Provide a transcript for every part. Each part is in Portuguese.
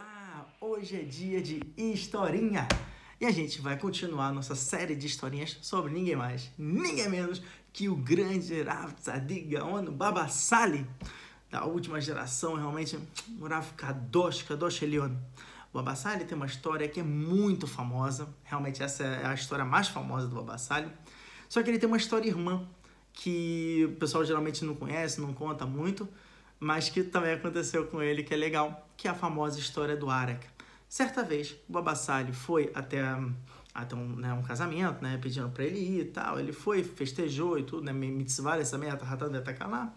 Olá! Hoje é dia de historinha e a gente vai continuar nossa série de historinhas sobre ninguém mais, ninguém menos que o grande Rav Tzadik o Baba da última geração, realmente um Rav Kadosh, Kadosh Elion. O Babassali tem uma história que é muito famosa, realmente essa é a história mais famosa do Babassali, só que ele tem uma história irmã que o pessoal geralmente não conhece, não conta muito, mas que também aconteceu com ele, que é legal, que é a famosa história do Arak. Certa vez, o Babassalho foi até, hum, até um, né, um casamento, né, pedindo para ele ir e tal. Ele foi, festejou e tudo, né, me, me várias essa meta, ratando de atacar lá.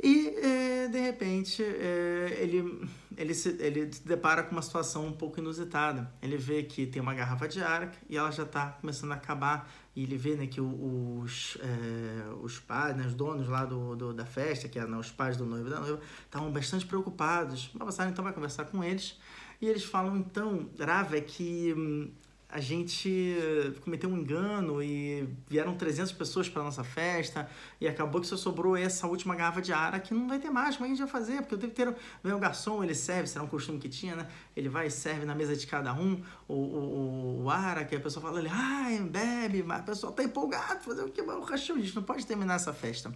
E, é, de repente, é, ele, ele, se, ele se depara com uma situação um pouco inusitada. Ele vê que tem uma garrafa de arca e ela já está começando a acabar. E ele vê né, que os, é, os pais, né, os donos lá do, do da festa, que eram é, né, os pais do noivo e da noiva, estavam bastante preocupados. Mas Bassara então vai conversar com eles. E eles falam, então, é que hum, a gente cometeu um engano e vieram 300 pessoas para nossa festa e acabou que só sobrou essa última garrafa de ara que não vai ter mais, como é a gente vai fazer? Porque eu tempo ter vem o garçom, ele serve, será um costume que tinha, né? Ele vai e serve na mesa de cada um o, o, o ara, que a pessoa fala, ele, ai, bebe, mas a pessoa tá empolgada, fazer o que? O cachorro diz, não pode terminar essa festa.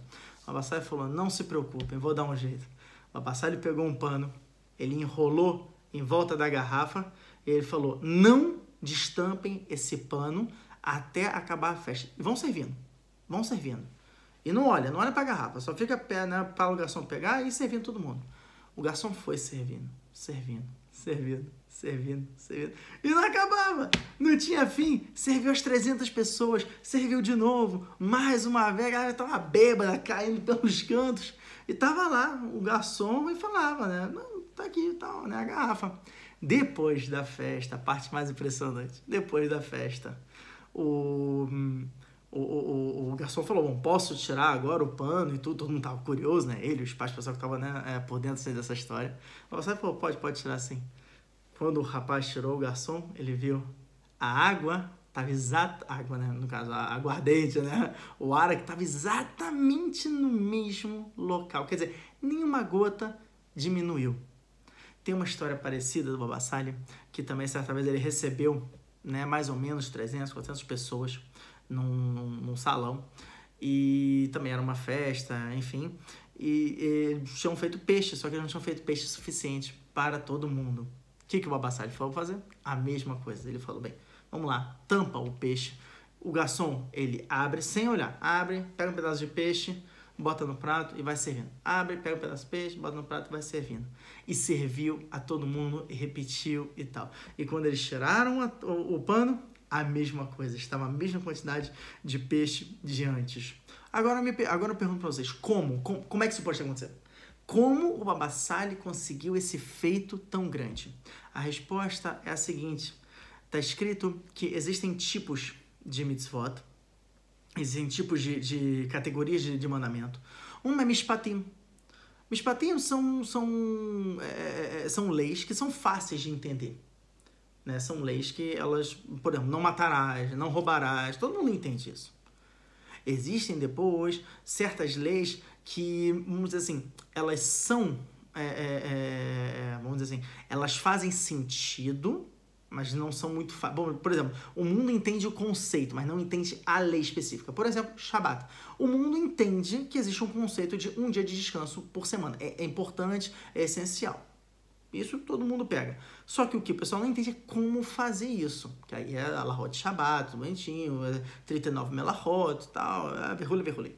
O Abassai falou, não se preocupem, vou dar um jeito. O Abassai, pegou um pano, ele enrolou em volta da garrafa e ele falou, não destampem esse pano até acabar a festa. E vão servindo, vão servindo. E não olha, não olha para garrafa, só fica né, para o garçom pegar e servindo todo mundo. O garçom foi servindo, servindo, servindo, servindo, servindo. E não acabava, não tinha fim. Serviu as 300 pessoas, serviu de novo, mais uma vez, a galera tava bêbada, caindo pelos cantos. E tava lá o garçom e falava, né? Não, tá aqui e tá, tal, né? A garrafa. Depois da festa, a parte mais impressionante, depois da festa, o, o, o, o garçom falou, bom, posso tirar agora o pano e tudo, todo mundo tava curioso, né? Ele, os pais, o pessoal que tava né, é, por dentro assim, dessa história. O sabe falou, pode, pode tirar sim. Quando o rapaz tirou o garçom, ele viu a água estava exata água, né? No caso, a aguardente, né? O ar que estava exatamente no mesmo local. Quer dizer, nenhuma gota diminuiu. Tem uma história parecida do Babassalha, que também certa vez ele recebeu né, mais ou menos 300, 400 pessoas num, num, num salão. E também era uma festa, enfim. E, e eles tinham feito peixe, só que eles não tinham feito peixe suficiente para todo mundo. O que, que o Babassalho falou fazer? A mesma coisa. Ele falou, bem, vamos lá, tampa o peixe. O garçom, ele abre sem olhar. Abre, pega um pedaço de peixe, bota no prato e vai servindo. Abre, pega um pedaço de peixe, bota no prato e vai servindo. E serviu a todo mundo e repetiu e tal. E quando eles tiraram o, o pano, a mesma coisa, estava a mesma quantidade de peixe de antes. Agora, me, agora eu pergunto para vocês, como, como, como é que isso pode ter acontecido? Como o Babassali conseguiu esse feito tão grande? A resposta é a seguinte: está escrito que existem tipos de mitzvot Existem tipos de, de categorias de, de, mandamento. Uma é mishpatim. Mishpatim são, são, é, é, é, são leis que são fáceis de entender. Né? São leis que elas, por exemplo, não matarás, não roubarás, todo mundo entende isso. Existem depois certas leis que, vamos dizer assim, elas são, é, é, é vamos dizer assim, elas fazem sentido mas não são muito Bom, por exemplo, o mundo entende o conceito, mas não entende a lei específica. Por exemplo, Shabat. O mundo entende que existe um conceito de um dia de descanso por semana. É, é importante, é essencial. Isso todo mundo pega. Só que o que o pessoal não entende é como fazer isso. Que aí é a Lahot Shabbat, tudo bonitinho, 39 é Melahot, tal, verrulha, é, verrulha.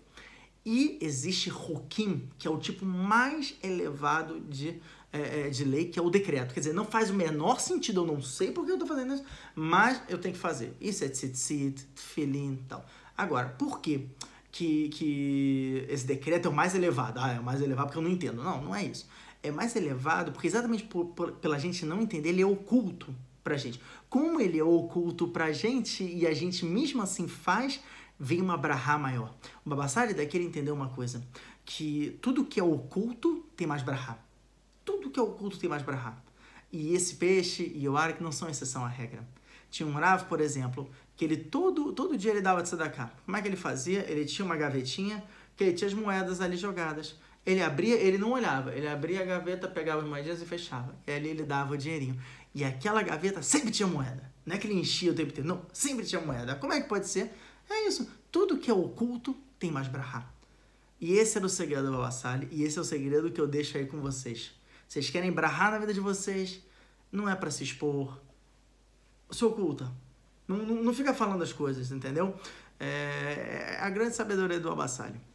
E existe Hukim, que é o tipo mais elevado de, é, é, de lei, que é o decreto. Quer dizer, não faz o menor sentido, eu não sei porque eu estou fazendo isso, mas eu tenho que fazer. Isso é tzitzit, tefilin e tal. Agora, por quê? Que, que esse decreto é o mais elevado. Ah, é o mais elevado porque eu não entendo. Não, não é isso. É mais elevado porque exatamente por, por, pela gente não entender, ele é oculto pra gente. Como ele é oculto pra gente e a gente mesmo assim faz, vem uma brahá maior. O Babasari daqui ele entendeu uma coisa, que tudo que é oculto tem mais brahá. Tudo que é oculto tem mais brahá. E esse peixe e o arak não são exceção à regra. Tinha um Rav, por exemplo, que ele todo, todo dia ele dava tzedakah. Como é que ele fazia? Ele tinha uma gavetinha que ele tinha as moedas ali jogadas. Ele abria, ele não olhava, ele abria a gaveta, pegava as moedinhas e fechava. E ali ele dava o dinheirinho. E aquela gaveta sempre tinha moeda. Não é que ele enchia o tempo inteiro, não, sempre tinha moeda. Como é que pode ser? É isso. Tudo que é oculto tem mais brahá. E esse era é o segredo do Babassali, e esse é o segredo que eu deixo aí com vocês. Vocês querem brahá na vida de vocês, não é para se expor. Se oculta. Não, não, não, fica falando as coisas, entendeu? É, é a grande sabedoria do Abassali.